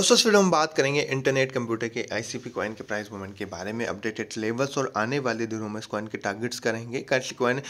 दोस्तों इस वीडियो में बात करेंगे इंटरनेट कंप्यूटर के आईसीपी कॉइन के प्राइस मूवमेंट के बारे में अपडेटेड लेवल्स और आने वाले दिनों में इस कॉइन के टारगेट्स करेंगे currently coin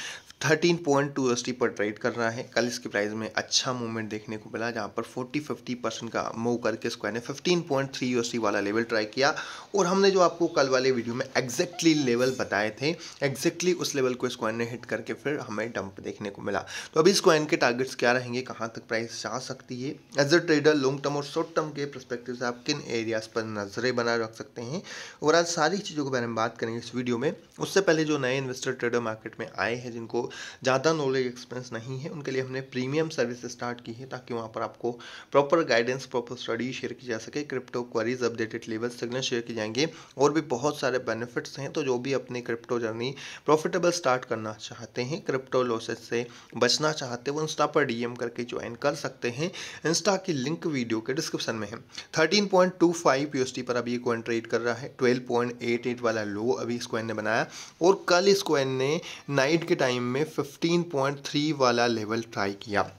thirteen point two एस पर ट्रेड कर रहा है कल इसके प्राइस में अच्छा मूवमेंट देखने को मिला जहां पर 40 50 परसेंट का मूव करके इस कॉइन ने फिफ्टीन पॉइंट वाला लेवल ट्राई किया और हमने जो आपको कल वाले वीडियो में एग्जैक्टली लेवल बताए थे एग्जैक्टली उस लेवल को इस कॉइन ने हिट करके फिर हमें डंप देखने को मिला तो अभी इस कॉइन के टारगेट्स क्या रहेंगे कहाँ तक प्राइस जा सकती है as a trader long term और शॉर्ट टर्म के प्रस्पेक्ट सकते हो आप किन एरियाज़ पर नज़रें बनाए रख सकते हैं ओवरऑल सारी चीज़ों के बारे में बात करेंगे इस वीडियो में उससे पहले जो नए इन्वेस्टर ट्रेडर मार्केट में आए हैं जिनको ज़्यादा नॉलेज एक्सपीरियंस नहीं है उनके लिए हमने प्रीमियम सर्विस स्टार्ट की है ताकि वहाँ पर आपको proper guidance proper study share की जा सके crypto queries updated level signal share किए जाएंगे और भी बहुत सारे बेनिफिट्स हैं तो जो भी अपनी क्रिप्टो जर्नी प्रॉफिटेबल स्टार्ट करना चाहते हैं क्रिप्टो लॉसेज से बचना चाहते हैं वो इंस्टा पर डीएम करके ज्वाइन कर सकते हैं इंस्टा की लिंक वीडियो के डिस्क्रिप्शन में है 13.25 यूएसडी पर अभी ये कॉइन ट्रेड कर रहा है 12.88 वाला लो अभी इस कॉइन ने बनाया और कल इस कॉइन ने नाइट के टाइम में 15.3 वाला लेवल ट्राई किया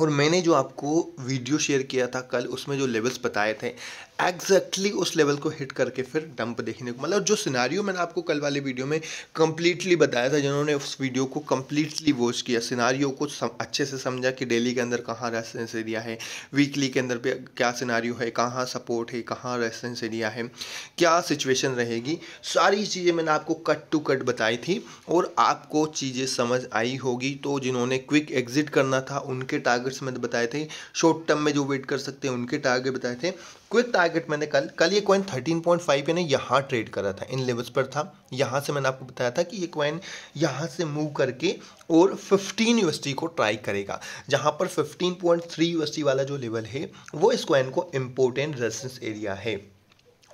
और मैंने जो आपको वीडियो शेयर किया था कल उसमें जो लेवल्स बताए थे एग्जैक्टली उस लेवल को हिट करके फिर डंप देखने को मतलब जो सिनारियो मैंने आपको कल वाले वीडियो में कम्प्लीटली बताया था जिन्होंने उस वीडियो को कम्प्लीटली वॉच किया सिनारियो को सम, अच्छे से समझा कि डेली के अंदर कहाँ रेसिडेंस एरिया है वीकली के अंदर क्या सिनारियो है कहाँ सपोर्ट है कहाँ रेसिडेंस एरिया है क्या सिचुएशन रहेगी सारी चीज़ें मैंने आपको कट टू कट बताई थी और आपको चीज़ें समझ आई होगी तो जिन्होंने क्विक एग्जिट करना था उनके टारगेट्स मैंने बताए थे शॉर्ट टर्म में जो वेट कर सकते हैं उनके टारगेट बताए थे क्विक टारगेट मैंने कल कल ये कॉइन 13.5 यानी यहाँ ट्रेड करा था इन लेवल्स पर था यहाँ से मैंने आपको बताया था कि ये कॉइन यहाँ से मूव करके और 15 यूएसडी को ट्राई करेगा जहाँ पर 15.3 यूएसडी वाला जो लेवल है वो इस कॉइन को इम्पोर्टेंट रेजिस्टेंस एरिया है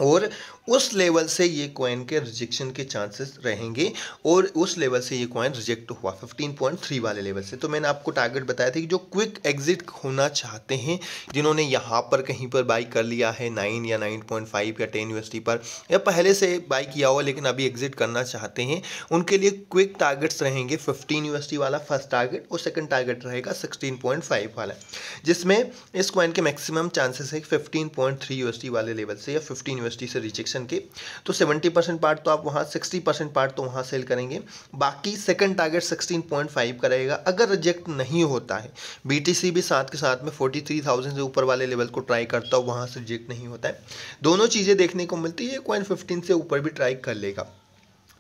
और उस लेवल से ये कॉइन के रिजेक्शन के चांसेस रहेंगे और उस लेवल से ये कॉइन रिजेक्ट हुआ 15.3 वाले लेवल से तो मैंने आपको टारगेट बताया था कि जो क्विक एग्जिट होना चाहते हैं जिन्होंने यहाँ पर कहीं पर बाई कर लिया है 9 या 9.5 या 10 यूएसडी पर या पहले से बाई किया हुआ लेकिन अभी एग्जिट करना चाहते हैं उनके लिए क्विक टारगेट्स रहेंगे फिफ्टीन यू वाला फर्स्ट टारगेट और सेकेंड टारगेट रहेगा सिक्सटीन वाला जिसमें इस कॉइन के मैक्सिमम चांसेस है फिफ्टीन पॉइंट वाले लेवल से या फिफ्टीन यूनिवर्सिटी से रिजेक्शन के तो सेवेंटी परसेंट पार्ट तो आप वहाँ सिक्सटी परसेंट पार्ट तो वहाँ सेल करेंगे बाकी second target sixteen point five का रहेगा अगर रिजेक्ट नहीं होता है बी भी साथ के साथ में फोर्टी से ऊपर वाले लेवल को ट्राई करता हो वहाँ से रिजेक्ट नहीं होता है दोनों चीज़ें देखने को मिलती है कॉइन फिफ्टीन से ऊपर भी ट्राई कर लेगा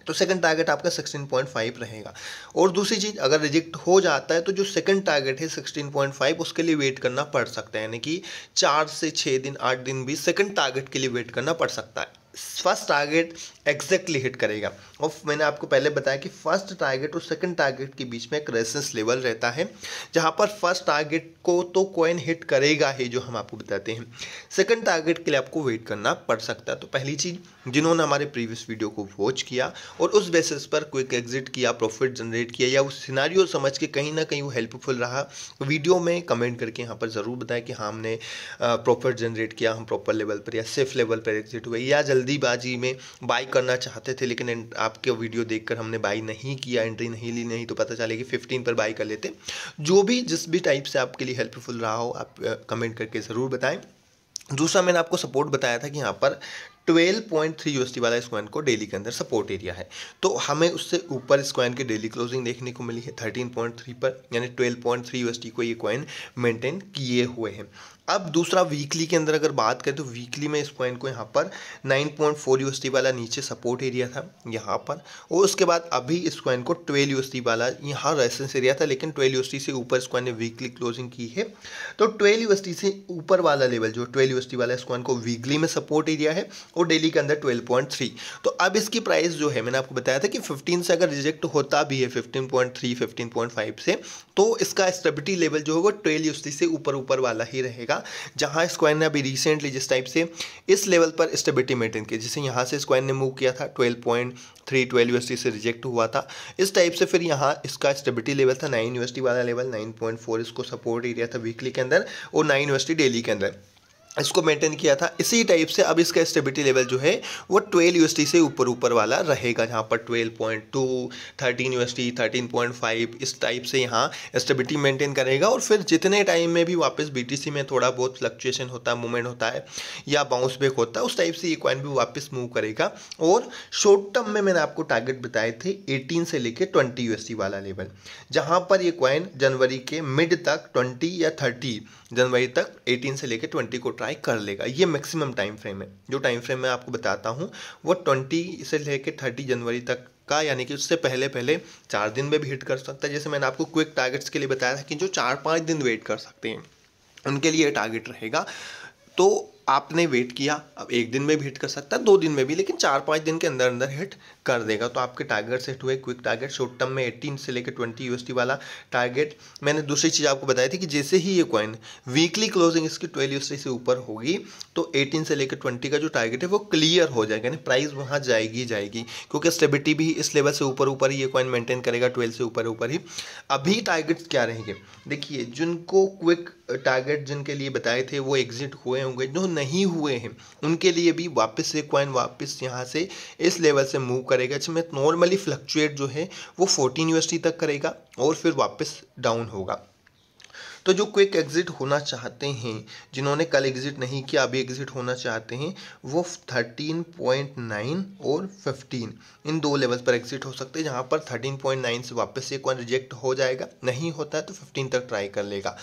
तो सेकंड टारगेट आपका 16.5 रहेगा और दूसरी चीज़ अगर रिजेक्ट हो जाता है तो जो सेकंड टारगेट है 16.5 उसके लिए वेट करना पड़ सकता है यानी कि चार से छः दिन आठ दिन भी सेकंड टारगेट के लिए वेट करना पड़ सकता है फर्स्ट टारगेट एग्जैक्टली हिट करेगा और मैंने आपको पहले बताया कि फर्स्ट टारगेट और सेकंड टारगेट के बीच में एक रेसेंस लेवल रहता है जहां पर फर्स्ट टारगेट को तो कॉइन हिट करेगा ही जो हम आपको बताते हैं सेकंड टारगेट के लिए आपको वेट करना पड़ सकता है तो पहली चीज़ जिन्होंने हमारे प्रीवियस वीडियो को वॉच किया और उस बेसिस पर क्विक एग्जिट किया प्रॉफिट जनरेट किया या उस सिनारियो समझ के कहीं ना कहीं वो हेल्पफुल रहा वीडियो में कमेंट करके यहाँ पर ज़रूर बताएं कि हाँ हमने प्रॉफिट जनरेट किया हम प्रॉपर लेवल पर या सेफ लेवल पर एग्जिट हुए या जल्दीबाजी में बाई करना चाहते थे लेकिन आपके वीडियो देखकर हमने बाई नहीं किया एंट्री नहीं ली नहीं तो पता चले कि फिफ्टीन पर बाई कर लेते जो भी जिस भी टाइप से आपके लिए हेल्पफुल रहा हो आप कमेंट करके ज़रूर बताएं दूसरा मैंने आपको सपोर्ट बताया था कि यहाँ पर 12.3 पॉइंट थ्री वाला स्क्वाइन को डेली के अंदर सपोर्ट एरिया है तो हमें उससे ऊपर स्क्वाइन के डेली क्लोजिंग देखने को मिली है 13.3 पर यानी 12.3 यूएसडी को ये क्वाइन मेंटेन किए हुए हैं अब दूसरा वीकली के अंदर अगर बात करें तो वीकली में इस पॉइंट को यहाँ पर 9.4 पॉइंट यूएसडी वाला नीचे सपोर्ट एरिया था यहाँ पर और उसके बाद अभी इस पॉइंट को 12 यूएसडी वाला यहाँ रेसेंस एरिया था लेकिन 12 यूएसडी से ऊपर इस कॉइन ने वीकली क्लोजिंग की है तो 12 यूएसडी से ऊपर वाला लेवल जो ट्वेल्व यूएसडी वाला इस कॉइन को वीकली में सपोर्ट एरिया है और डेली के अंदर ट्वेल्व तो अब इसकी प्राइस जो है मैंने आपको बताया था कि फिफ्टीन से अगर रिजेक्ट होता भी है फिफ्टीन पॉइंट से तो इसका स्टेबिलिटी लेवल जो होगा ट्वेल्व यूएसडी से ऊपर ऊपर वाला ही रहेगा गया जहाँ स्क्वायर ने अभी रिसेंटली जिस टाइप से इस लेवल पर स्टेबिलिटी मेंटेन की जिसे यहाँ से स्क्वायर ने मूव किया था twelve point three twelve UST से रिजेक्ट हुआ था इस टाइप से फिर यहाँ इसका स्टेबिलिटी लेवल था नाइन यूएसटी वाला लेवल नाइन पॉइंट फोर इसको सपोर्ट एरिया था वीकली के अंदर और नाइन यूएसटी डेली के अंदर इसको मेंटेन किया था इसी टाइप से अब इसका स्टेबिलिटी लेवल जो है वो ट्वेल्व यू से ऊपर ऊपर वाला रहेगा जहाँ पर twelve point two thirteen U thirteen point five इस टाइप से यहाँ स्टेबिलिटी मेंटेन करेगा और फिर जितने टाइम में भी वापस बी में थोड़ा बहुत फ्लक्चुएशन होता है मूवमेंट होता है या बाउंस बैक होता है उस टाइप से ये क्वाइन भी वापस मूव करेगा और शॉर्ट टर्म में मैंने आपको टारगेट बताए थे एटीन से लेकर ट्वेंटी यू वाला लेवल जहाँ पर ये क्वाइन जनवरी के मिड तक ट्वेंटी या थर्टी जनवरी तक एटीन से लेकर ट्वेंटी को ट्राई कर लेगा ये मैक्सिमम टाइम फ्रेम है जो टाइम फ्रेम मैं आपको बताता हूँ वो ट्वेंटी से लेकर थर्टी जनवरी तक का यानी कि उससे पहले पहले चार दिन में भी हिट कर सकता है जैसे मैंने आपको क्विक टारगेट्स के लिए बताया था कि जो चार पाँच दिन वेट कर सकते हैं उनके लिए टारगेट रहेगा तो आपने वेट किया अब एक दिन में भी हिट कर सकता है दो दिन में भी लेकिन चार पाँच दिन के अंदर अंदर हिट कर देगा तो आपके टारगेट सेट हुए क्विक टारगेट शॉर्ट टर्म में एटीन से लेकर ट्वेंटी यू वाला टारगेट मैंने दूसरी चीज़ आपको बताई थी कि जैसे ही ये कॉइन वीकली क्लोजिंग इसकी ट्वेल्व यू से ऊपर होगी तो एटीन से लेकर ट्वेंटी का जो टारगेट है वो क्लियर हो जाएगा यानी प्राइस वहाँ जाएगी जाएगी क्योंकि स्टेबिलिटी भी इस लेवल से ऊपर ऊपर ही ये कॉइन मेंटेन करेगा ट्वेल्व से ऊपर ऊपर ही अभी टारगेट्स क्या रहेंगे देखिए जिनको क्विक टारगेट जिनके लिए बताए थे वो एग्जिट हुए होंगे जो नहीं हुए हैं उनके लिए भी वापस से कॉइन वापस यहाँ से इस लेवल से मूव करेगा इसमें नॉर्मली फ्लक्चुएट जो है वो फोर्टीन यूएसटी तक करेगा और फिर वापस डाउन होगा तो जो क्विक एग्ज़िट होना चाहते हैं जिन्होंने कल एग्ज़िट नहीं किया अभी एग्ज़िट होना चाहते हैं वो 13.9 और 15 इन दो लेवल पर एग्ज़िट हो सकते हैं जहाँ पर 13.9 से वापस एक वन रिजेक्ट हो जाएगा नहीं होता है तो 15 तक ट्राई कर लेगा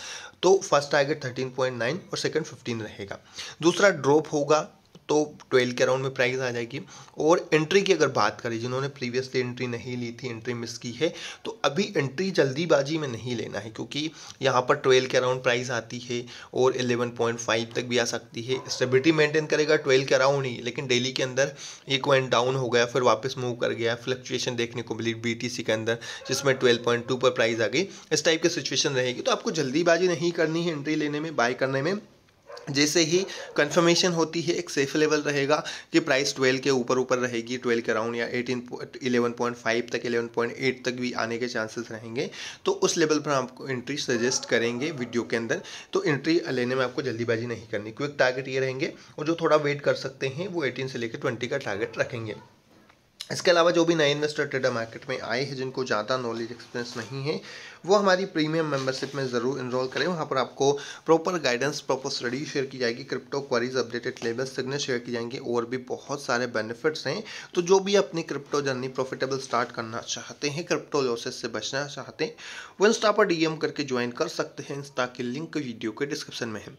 तो फर्स्ट टारगेट 13.9 और सेकंड 15 रहेगा दूसरा ड्रॉप होगा तो ट्वेल्व के अराउंड में प्राइस आ जाएगी और एंट्री की अगर बात करें जिन्होंने प्रीवियसली एंट्री नहीं ली थी एंट्री मिस की है तो अभी एंट्री जल्दीबाजी में नहीं लेना है क्योंकि यहाँ पर ट्वेल्व के अराउंड प्राइस आती है और एलेवन पॉइंट फाइव तक भी आ सकती है स्टेबिलिटी मेंटेन करेगा ट्वेल्व के अराउंड ही लेकिन डेली के अंदर एक वन डाउन हो गया फिर वापस मूव कर गया फ्लक्चुएशन देखने को मिली बी के अंदर जिसमें ट्वेल्व पॉइंट टू पर प्राइज़ आ गई इस टाइप की सिचुएशन रहेगी तो आपको जल्दीबाजी नहीं करनी है एंट्री लेने में बाय करने में जैसे ही कंफर्मेशन होती है एक सेफ लेवल रहेगा कि प्राइस 12 के ऊपर ऊपर रहेगी 12 के अराउंड या 18 11.5 तक 11.8 तक भी आने के चांसेस रहेंगे तो उस लेवल पर आपको एंट्री सजेस्ट करेंगे वीडियो के अंदर तो एंट्री लेने में आपको जल्दीबाजी नहीं करनी क्विक टारगेट ये रहेंगे और जो थोड़ा वेट कर सकते हैं वो एटीन से लेकर ट्वेंटी का टारगेट रखेंगे इसके अलावा जो भी नए इन्वेस्टर ट्रेडर मार्केट में आए हैं जिनको ज़्यादा नॉलेज एक्सपीरियंस नहीं है वो हमारी प्रीमियम मेंबरशिप में ज़रूर इनरोल करें वहाँ पर आपको proper guidance proper study share की जाएगी क्रिप्टो क्वारीज अपडेटेड लेबल सिग्नल शेयर की जाएंगे और भी बहुत सारे बेनिफिट्स हैं तो जो भी अपनी क्रिप्टो जर्नी प्रॉफिटेबल स्टार्ट करना चाहते हैं क्रिप्टो लॉसेस से बचना चाहते हैं वो इंस्टा पर डी करके ज्वाइन कर सकते हैं इंस्टा की लिंक वीडियो के डिस्क्रिप्शन में है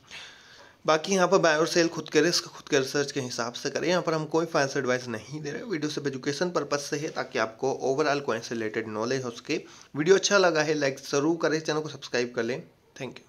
बाकी यहाँ पर बाय और सेल खुद के रिस्क खुद के रिसर्च के हिसाब से करें यहाँ पर हम कोई फाइनेंस एडवाइस नहीं दे रहे वीडियो सिर्फ एजुकेशन पर्पज से है ताकि आपको ओवरऑल कॉइन से रिलेटेड नॉलेज हो सके वीडियो अच्छा लगा है लाइक ज़रूर करें चैनल को सब्सक्राइब कर लें थैंक यू